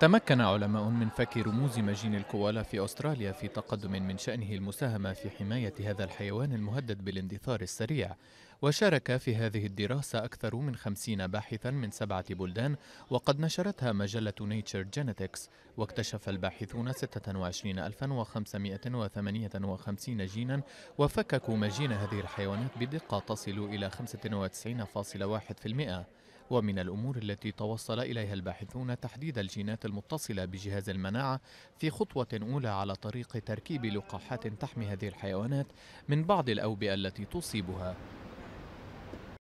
تمكن علماء من فك رموز مجين الكوالا في أستراليا في تقدم من شأنه المساهمة في حماية هذا الحيوان المهدد بالاندثار السريع وشارك في هذه الدراسة أكثر من خمسين باحثا من سبعة بلدان وقد نشرتها مجلة نيتشر جينيتكس واكتشف الباحثون 26558 جينا وفككوا مجين هذه الحيوانات بدقة تصل إلى 95.1% ومن الأمور التي توصل إليها الباحثون تحديد الجينات المتصلة بجهاز المناعة في خطوة أولى على طريق تركيب لقاحات تحمي هذه الحيوانات من بعض الأوبئة التي تصيبها